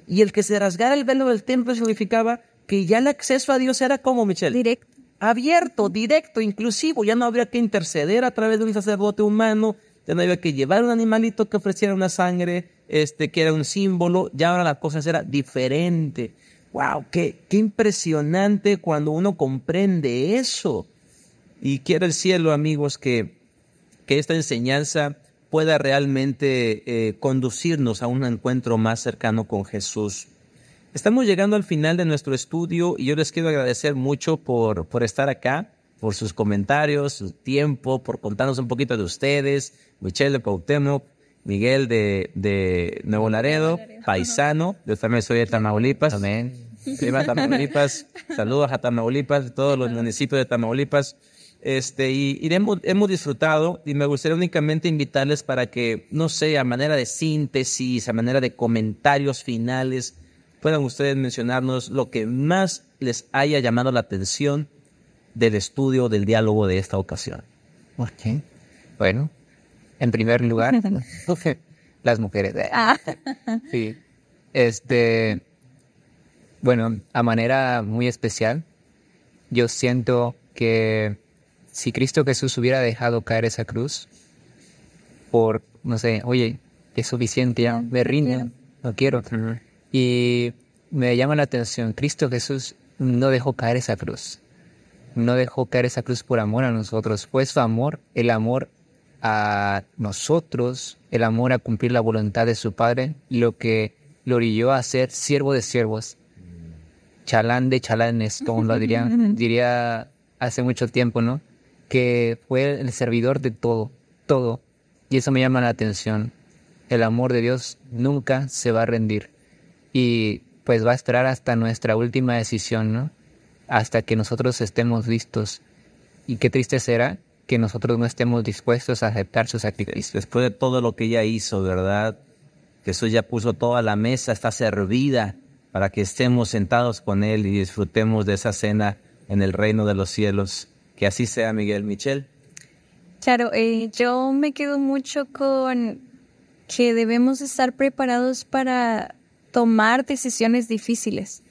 Y el que se rasgara el velo del templo significaba que ya el acceso a Dios era como, Michelle. Directo abierto, directo, inclusivo. Ya no habría que interceder a través de un sacerdote humano, ya no había que llevar un animalito que ofreciera una sangre, este, que era un símbolo. Ya ahora las cosas eran diferente. ¡Wow! Qué, ¡Qué impresionante cuando uno comprende eso! Y quiere el cielo, amigos, que, que esta enseñanza pueda realmente eh, conducirnos a un encuentro más cercano con Jesús. Estamos llegando al final de nuestro estudio y yo les quiero agradecer mucho por, por estar acá, por sus comentarios, su tiempo, por contarnos un poquito de ustedes. Michelle de Pautemoc, Miguel de, de Nuevo Laredo, paisano. Yo también soy de Tamaulipas. Amén. Tamaulipas. Saludos a Tamaulipas, todos los municipios de Tamaulipas. Este, y hemos, hemos, disfrutado y me gustaría únicamente invitarles para que, no sé, a manera de síntesis, a manera de comentarios finales, puedan ustedes mencionarnos lo que más les haya llamado la atención del estudio del diálogo de esta ocasión. qué? Bueno, en primer lugar, las mujeres. Ah. sí. Este, bueno, a manera muy especial, yo siento que si Cristo Jesús hubiera dejado caer esa cruz, por, no sé, oye, es suficiente, ya me rindo, no quiero. Y me llama la atención, Cristo Jesús no dejó caer esa cruz, no dejó caer esa cruz por amor a nosotros, fue pues su amor, el amor a nosotros, el amor a cumplir la voluntad de su Padre, lo que lo orilló a ser siervo de siervos, chalán de chalanes, como lo diría, diría hace mucho tiempo, ¿no? Que fue el servidor de todo, todo. Y eso me llama la atención. El amor de Dios nunca se va a rendir y pues va a esperar hasta nuestra última decisión, ¿no? Hasta que nosotros estemos listos. Y qué triste será que nosotros no estemos dispuestos a aceptar sus actitudes. Después de todo lo que ella hizo, ¿verdad? Jesús ya puso toda la mesa, está servida para que estemos sentados con Él y disfrutemos de esa cena en el reino de los cielos. Que así sea, Miguel Michel. Claro, eh, yo me quedo mucho con que debemos estar preparados para tomar decisiones difíciles.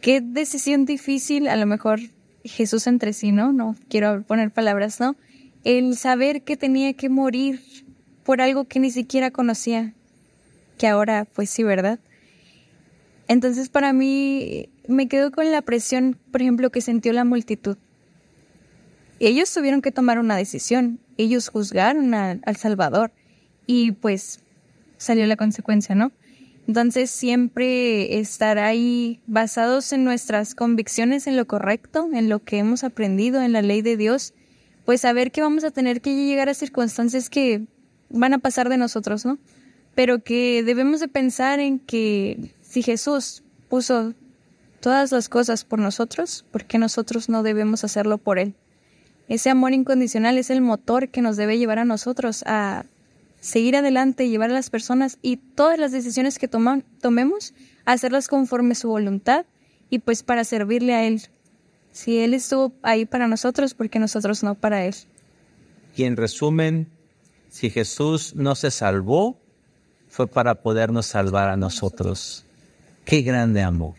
¿Qué decisión difícil? A lo mejor Jesús entre sí, ¿no? No quiero poner palabras, ¿no? El saber que tenía que morir por algo que ni siquiera conocía, que ahora pues sí, ¿verdad? Entonces para mí me quedó con la presión, por ejemplo, que sintió la multitud. Ellos tuvieron que tomar una decisión, ellos juzgaron al Salvador y pues salió la consecuencia, ¿no? Entonces siempre estar ahí basados en nuestras convicciones, en lo correcto, en lo que hemos aprendido, en la ley de Dios, pues saber que vamos a tener que llegar a circunstancias que van a pasar de nosotros, ¿no? Pero que debemos de pensar en que si Jesús puso todas las cosas por nosotros, ¿por qué nosotros no debemos hacerlo por Él? Ese amor incondicional es el motor que nos debe llevar a nosotros a seguir adelante, llevar a las personas y todas las decisiones que tomemos, hacerlas conforme su voluntad y pues para servirle a Él. Si Él estuvo ahí para nosotros, porque nosotros no para Él. Y en resumen, si Jesús no se salvó, fue para podernos salvar a nosotros. Qué grande amor.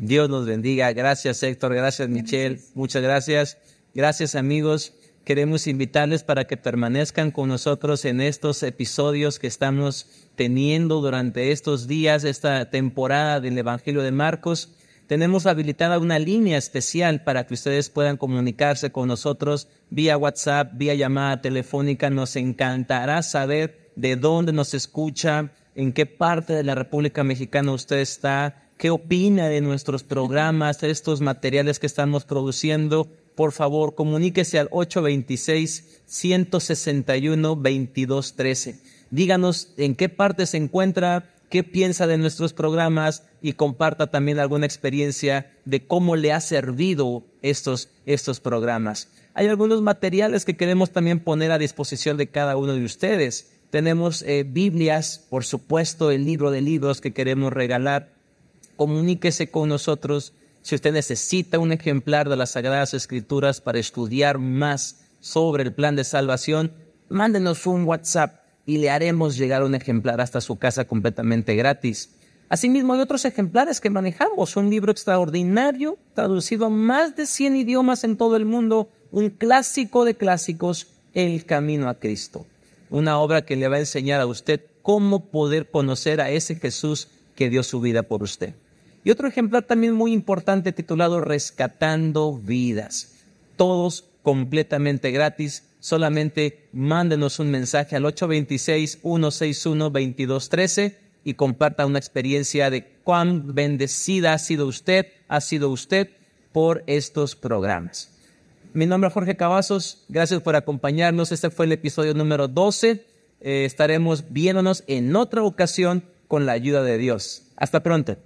Dios nos bendiga. Gracias Héctor, gracias Michelle, muchas gracias. Gracias amigos queremos invitarles para que permanezcan con nosotros en estos episodios que estamos teniendo durante estos días, esta temporada del Evangelio de Marcos. Tenemos habilitada una línea especial para que ustedes puedan comunicarse con nosotros vía WhatsApp, vía llamada telefónica. Nos encantará saber de dónde nos escucha, en qué parte de la República Mexicana usted está, qué opina de nuestros programas, de estos materiales que estamos produciendo por favor, comuníquese al 826-161-2213. Díganos en qué parte se encuentra, qué piensa de nuestros programas y comparta también alguna experiencia de cómo le ha servido estos, estos programas. Hay algunos materiales que queremos también poner a disposición de cada uno de ustedes. Tenemos eh, Biblias, por supuesto, el libro de libros que queremos regalar. Comuníquese con nosotros si usted necesita un ejemplar de las Sagradas Escrituras para estudiar más sobre el plan de salvación, mándenos un WhatsApp y le haremos llegar un ejemplar hasta su casa completamente gratis. Asimismo, hay otros ejemplares que manejamos. Un libro extraordinario, traducido a más de 100 idiomas en todo el mundo, un clásico de clásicos, El Camino a Cristo. Una obra que le va a enseñar a usted cómo poder conocer a ese Jesús que dio su vida por usted. Y otro ejemplar también muy importante titulado Rescatando vidas. Todos completamente gratis. Solamente mándenos un mensaje al 826-161-2213 y comparta una experiencia de cuán bendecida ha sido usted, ha sido usted por estos programas. Mi nombre es Jorge Cavazos. Gracias por acompañarnos. Este fue el episodio número 12. Eh, estaremos viéndonos en otra ocasión con la ayuda de Dios. Hasta pronto.